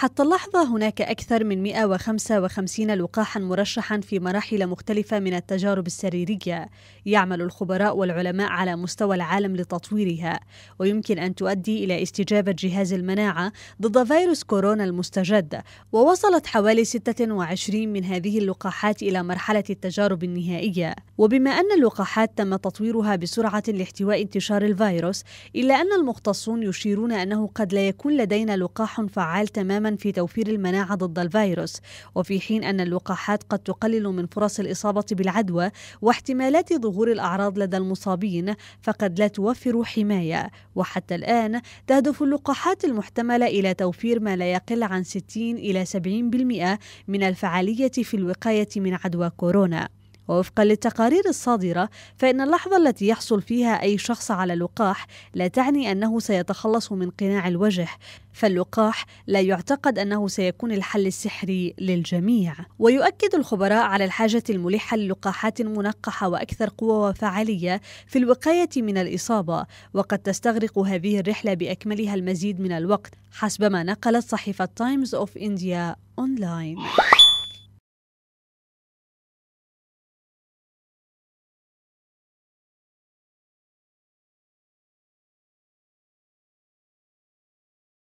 حتى اللحظة هناك أكثر من 155 لقاحا مرشحا في مراحل مختلفة من التجارب السريرية يعمل الخبراء والعلماء على مستوى العالم لتطويرها ويمكن أن تؤدي إلى استجابة جهاز المناعة ضد فيروس كورونا المستجد ووصلت حوالي 26 من هذه اللقاحات إلى مرحلة التجارب النهائية وبما أن اللقاحات تم تطويرها بسرعة لاحتواء انتشار الفيروس إلا أن المختصون يشيرون أنه قد لا يكون لدينا لقاح فعال تماما في توفير المناعة ضد الفيروس وفي حين أن اللقاحات قد تقلل من فرص الإصابة بالعدوى واحتمالات ظهور الأعراض لدى المصابين فقد لا توفر حماية وحتى الآن تهدف اللقاحات المحتملة إلى توفير ما لا يقل عن 60 إلى 70% من الفعالية في الوقاية من عدوى كورونا ووفقا للتقارير الصادرة فإن اللحظة التي يحصل فيها أي شخص على لقاح لا تعني أنه سيتخلص من قناع الوجه فاللقاح لا يعتقد أنه سيكون الحل السحري للجميع ويؤكد الخبراء على الحاجة الملحة للقاحات منقحة وأكثر قوة وفعالية في الوقاية من الإصابة وقد تستغرق هذه الرحلة بأكملها المزيد من الوقت حسب ما نقلت صحيفة تايمز أوف إنديا أونلاين